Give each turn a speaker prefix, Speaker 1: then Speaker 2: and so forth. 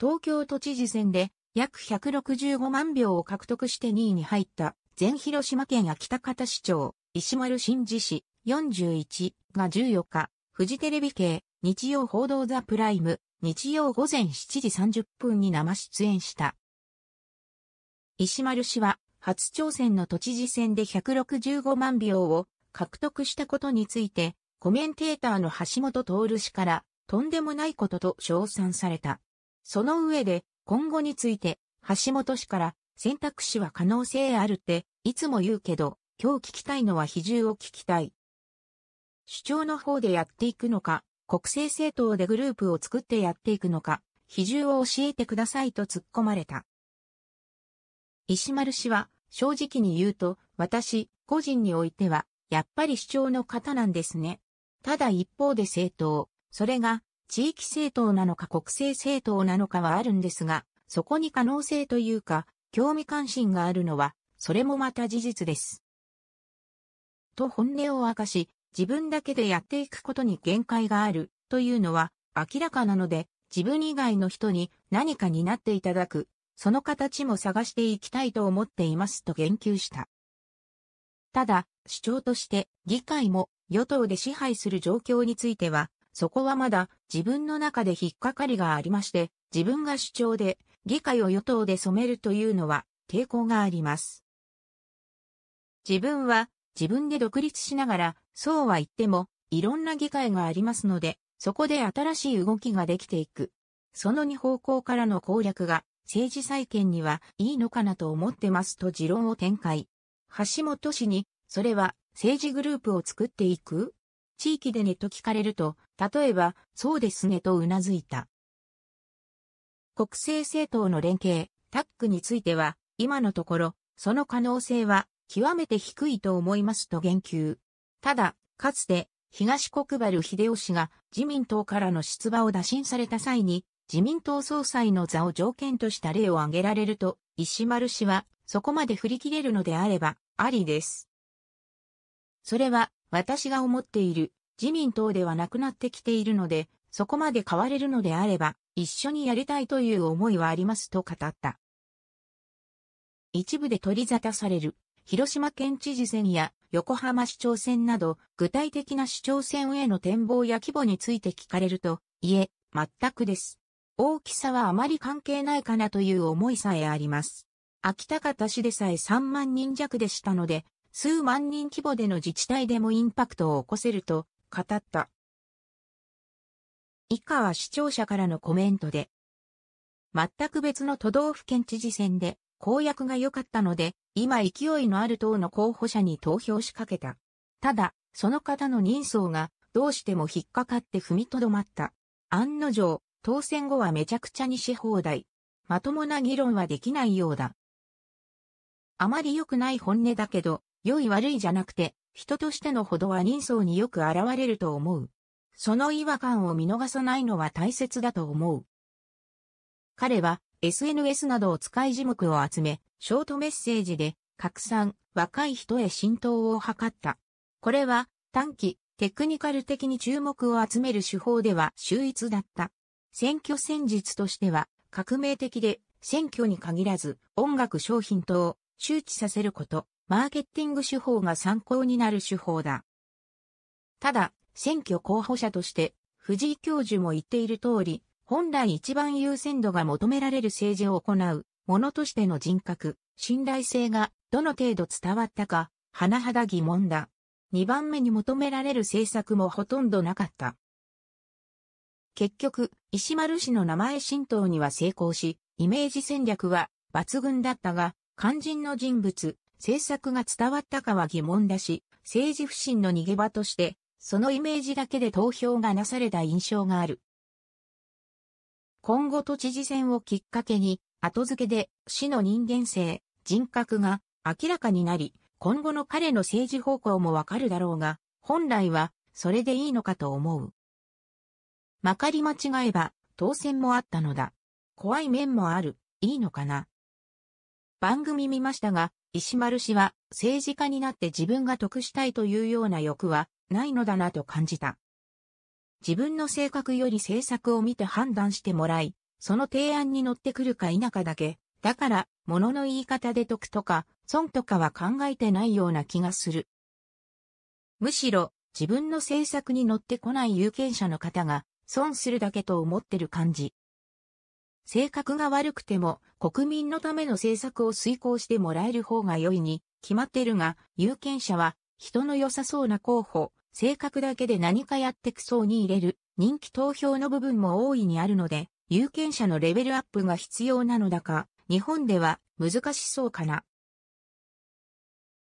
Speaker 1: 東京都知事選で約165万票を獲得して2位に入った全広島県安田方市長、石丸真二氏41が14日、フジテレビ系日曜報道ザプライム日曜午前7時30分に生出演した。石丸氏は初挑戦の都知事選で165万票を獲得したことについてコメンテーターの橋本徹氏からとんでもないことと称賛された。その上で、今後について、橋本氏から、選択肢は可能性あるって、いつも言うけど、今日聞きたいのは比重を聞きたい。主張の方でやっていくのか、国政政党でグループを作ってやっていくのか、比重を教えてくださいと突っ込まれた。石丸氏は、正直に言うと、私、個人においては、やっぱり主張の方なんですね。ただ一方で政党、それが地域政党なのか国政政党なのかはあるんですが、そこに可能性というか、興味関心があるのは、それもまた事実です。と本音を明かし、自分だけでやっていくことに限界があるというのは明らかなので、自分以外の人に何かになっていただく、その形も探していきたいと思っていますと言及した。ただ、主張として議会も与党で支配する状況についてはそこはまだ自分の中で引っかかりがありまして、自分が主張で議会を与党で染めるというのは抵抗があります。自分は自分で独立しながら、そうは言っても、いろんな議会がありますので、そこで新しい動きができていく。その2方向からの攻略が政治再建にはいいのかなと思ってますと持論を展開。橋本氏に、それは政治グループを作っていく地域でねと聞かれると、例えば、そうですねと頷いた。国政政党の連携、タッグについては、今のところ、その可能性は、極めて低いと思いますと言及。ただ、かつて、東国原秀吉が自民党からの出馬を打診された際に、自民党総裁の座を条件とした例を挙げられると、石丸氏は、そこまで振り切れるのであれば、ありです。それは、私が思っている自民党ではなくなってきているので、そこまで変われるのであれば、一緒にやりたいという思いはありますと語った。一部で取り沙汰される、広島県知事選や横浜市長選など、具体的な市長選への展望や規模について聞かれると、いえ、全くです。大きさはあまり関係ないかなという思いさえあります。秋田方市でさえ3万人弱でしたので、数万人規模での自治体でもインパクトを起こせると語った。以下は視聴者からのコメントで、全く別の都道府県知事選で公約が良かったので、今勢いのある党の候補者に投票しかけた。ただ、その方の人相がどうしても引っかかって踏みとどまった。案の定、当選後はめちゃくちゃにし放題。まともな議論はできないようだ。あまり良くない本音だけど、良い悪いじゃなくて、人としてのほどは人相によく現れると思う。その違和感を見逃さないのは大切だと思う。彼は SNS などを使い字幕を集め、ショートメッセージで拡散、若い人へ浸透を図った。これは短期、テクニカル的に注目を集める手法では秀逸だった。選挙戦術としては革命的で選挙に限らず音楽商品等を周知させること、マーケティング手法が参考になる手法だ。ただ、選挙候補者として、藤井教授も言っている通り、本来一番優先度が求められる政治を行う、者としての人格、信頼性がどの程度伝わったか、甚だ疑問だ。2番目に求められる政策もほとんどなかった。結局、石丸氏の名前浸透には成功し、イメージ戦略は抜群だったが、肝心の人物、政策が伝わったかは疑問だし、政治不信の逃げ場として、そのイメージだけで投票がなされた印象がある。今後都知事選をきっかけに、後付けで市の人間性、人格が明らかになり、今後の彼の政治方向もわかるだろうが、本来はそれでいいのかと思う。まかり間違えば当選もあったのだ。怖い面もある、いいのかな。番組見ましたが、石丸氏は政治家になって自分が得したいというような欲はないのだなと感じた。自分の性格より政策を見て判断してもらい、その提案に乗ってくるか否かだけ、だから、物の言い方で得とか、損とかは考えてないような気がする。むしろ、自分の政策に乗ってこない有権者の方が、損するだけと思ってる感じ。性格が悪くても国民のための政策を遂行してもらえる方が良いに決まってるが、有権者は人の良さそうな候補、性格だけで何かやってくそうに入れる人気投票の部分も大いにあるので、有権者のレベルアップが必要なのだか日本では難しそうかな。